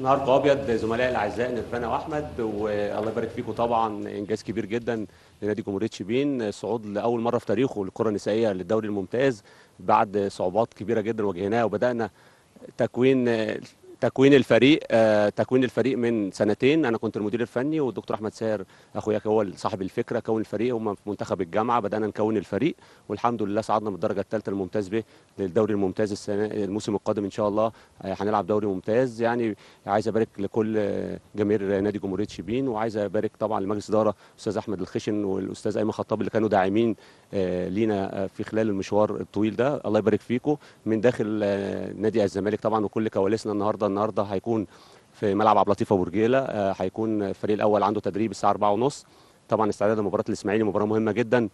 النهارده ابيض زملائي الاعزاء نرفانا واحمد والله يبارك فيكم طبعا انجاز كبير جدا لنادي جمهوريه شبين صعود لاول مره في تاريخه للكره النسائيه للدوري الممتاز بعد صعوبات كبيره جدا واجهناها وبدانا تكوين تكوين الفريق آه، تكوين الفريق من سنتين انا كنت المدير الفني والدكتور احمد ساهر اخويا هو صاحب الفكره كون الفريق هم في منتخب الجامعه بدانا نكون الفريق والحمد لله صعدنا من الدرجه الثالثه الممتاز به للدوري الممتاز السنه الموسم القادم ان شاء الله آه، هنلعب دوري ممتاز يعني عايز ابارك لكل جماهير نادي جمهوريه شبين وعايز ابارك طبعا لمجلس اداره استاذ احمد الخشن والاستاذ ايمن خطاب اللي كانوا داعمين آه، لينا آه، في خلال المشوار الطويل ده الله يبارك فيكم من داخل آه، نادي الزمالك طبعا وكل كواليسنا النهارده النهارده هيكون في ملعب عبد اللطيف ابو رجيله هيكون الفريق الاول عنده تدريب الساعه 4:30 طبعا استعداد لمباراه الاسماعيلي مباراه مهمه جدا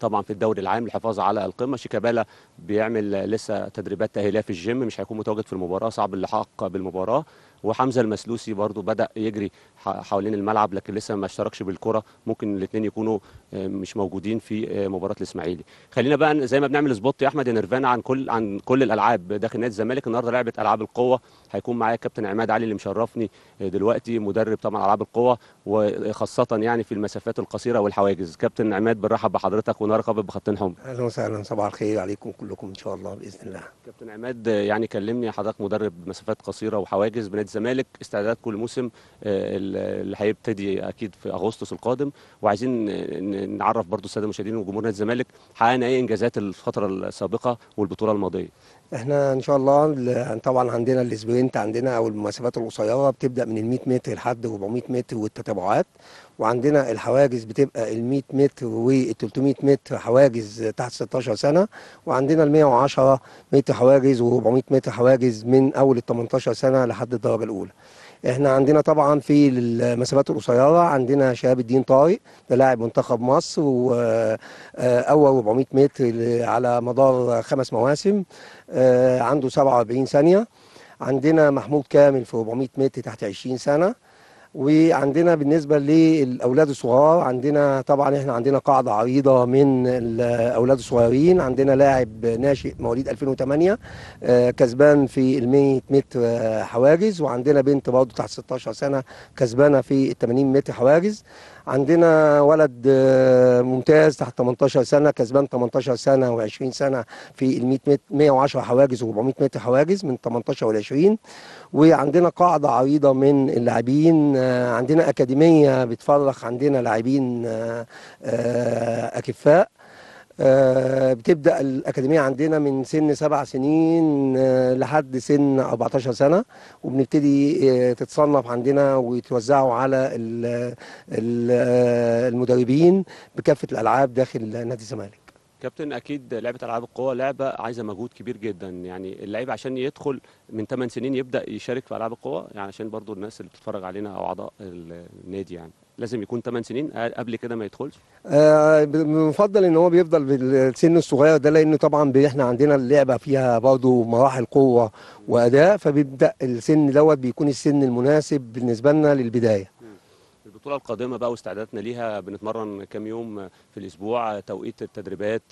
طبعا في الدوري العام للحفاظ على القمه شيكابالا بيعمل لسه تدريبات تاهيليه في الجيم مش هيكون متواجد في المباراه صعب اللحاق بالمباراه وحمزه المسلوسي برضو بدا يجري حوالين الملعب لكن لسه ما اشتركش بالكره ممكن الاثنين يكونوا آه، مش موجودين في آه، مباراه الاسماعيلي خلينا بقى زي ما بنعمل سبوت يا احمد يا عن كل عن كل الالعاب داخل نادي الزمالك النهارده لعبه العاب القوه هيكون معايا كابتن عماد علي اللي مشرفني آه، دلوقتي مدرب طبعا العاب القوه وخاصه يعني في المسافات القصيره والحواجز كابتن عماد بنرحب بحضرتك ونرقب بخطين حمر اهلا وسهلا صباح الخير عليكم كلكم ان شاء الله باذن الله كابتن عماد يعني كلمني حضرتك مدرب مسافات قصيره وحواجز بنادي الزمالك استعدادات كل موسم آه، اللي هيبتدي اكيد في اغسطس القادم وعايزين نعرف برضو الساده المشاهدين وجمهور نادي الزمالك حققنا ايه انجازات الفتره السابقه والبطوله الماضيه احنا ان شاء الله طبعا عندنا الاسبرينت عندنا او المسافات القصيره بتبدا من ال 100 متر لحد 400 متر والتتابعات وعندنا الحواجز بتبقى ال 100 متر وال 300 متر حواجز تحت 16 سنه وعندنا ال 110 متر حواجز و 400 متر حواجز من اول ال 18 سنه لحد الدرجه الاولى. احنا عندنا طبعا في المسافات القصيره عندنا شهاب الدين طارق ده لاعب منتخب مصر واول آه، 400 متر على مدار خمس مواسم آه، عنده 47 ثانيه عندنا محمود كامل في 400 متر تحت 20 سنه وعندنا بالنسبة للأولاد الصغار عندنا طبعا احنا عندنا قاعدة عريضة من الأولاد الصغيرين عندنا لاعب ناشئ مواليد 2008 آه، كسبان في ال 100 متر آه، حواجز وعندنا بنت برضه تحت 16 سنة كسبانة في ال 80 متر حواجز عندنا ولد آه، ممتاز تحت 18 سنه كسبان 18 سنه و20 سنه في ال 100 متر 110 حواجز و400 متر حواجز من 18 ل 20 وعندنا قاعده عريضه من اللاعبين عندنا اكاديميه بتفرخ عندنا لاعبين آه، آه، اكفاء آه، بتبدا الاكاديميه عندنا من سن سبع سنين لحد سن 14 سنه وبنبتدي تتصنف عندنا ويتوزعوا على المدربين بكافه الالعاب داخل نادي الزمالك كابتن اكيد لعبه العاب القوى لعبه عايزه مجهود كبير جدا يعني اللعيب عشان يدخل من 8 سنين يبدا يشارك في العاب القوى يعني عشان برضو الناس اللي بتتفرج علينا او اعضاء النادي يعني لازم يكون 8 سنين قبل كده ما يدخلش آه بنفضل ان هو بيفضل بالسن الصغير ده لانه طبعا احنا عندنا اللعبه فيها برضه مراحل قوه واداء فبيبدا السن دوت بيكون السن المناسب بالنسبه لنا للبدايه البطوله القادمه بقى واستعداداتنا ليها بنتمرن كام يوم في الاسبوع توقيت التدريبات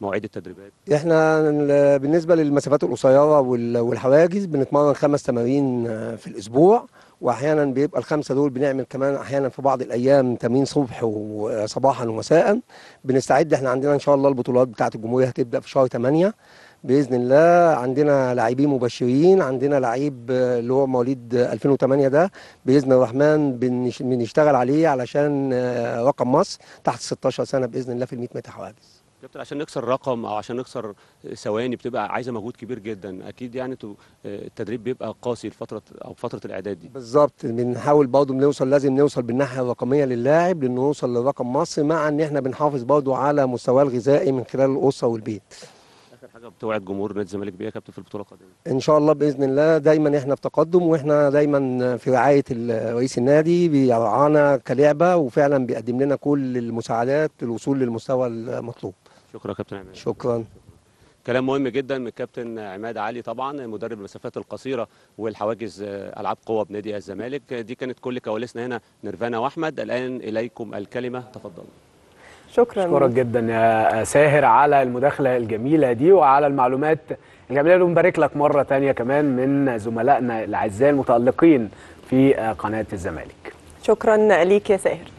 مواعيد التدريبات احنا بالنسبه للمسافات القصيره والحواجز بنتمرن خمس تمارين في الاسبوع واحيانا بيبقى الخمسه دول بنعمل كمان احيانا في بعض الايام تمرين صبح وصباحا ومساء بنستعد احنا عندنا ان شاء الله البطولات بتاعه الجمهوريه هتبدا في شهر 8 باذن الله عندنا لاعبين مبشرين عندنا لعيب آه، اللي هو مواليد 2008 ده باذن الرحمن بنشتغل عليه علشان آه، رقم مصر تحت 16 سنه باذن الله في ال 100 متر حواجز كابتن عشان نكسر رقم او عشان نكسر ثواني بتبقى عايزه مجهود كبير جدا اكيد يعني آه، التدريب بيبقى قاسي الفتره او فتره الاعداد دي بالظبط بنحاول برضه نوصل لازم نوصل بالناحيه الرقميه للاعب لانه نوصل لرقم مصر مع ان احنا بنحافظ برضه على مستواه الغذائي من خلال الاسره والبيت اخر حاجه بتوعد جمهور نادي الزمالك بيها كابتن في البطوله القادمه ان شاء الله باذن الله دايما احنا في تقدم واحنا دايما في رعايه رئيس النادي بيرعانا كلعبه وفعلا بيقدم لنا كل المساعدات للوصول للمستوى المطلوب شكرا كابتن عماد شكرا كلام مهم جدا من كابتن عماد علي طبعا مدرب المسافات القصيره والحواجز العاب قوه بنادي الزمالك دي كانت كل كواليسنا هنا نيرفانا واحمد الان اليكم الكلمه تفضلوا شكرا اشكرك جدا يا ساهر على المداخله الجميله دي وعلى المعلومات الجميله ومبارك لك مره ثانيه كمان من زملائنا الاعزاء المتالقين في قناه الزمالك شكرا ليك يا ساهر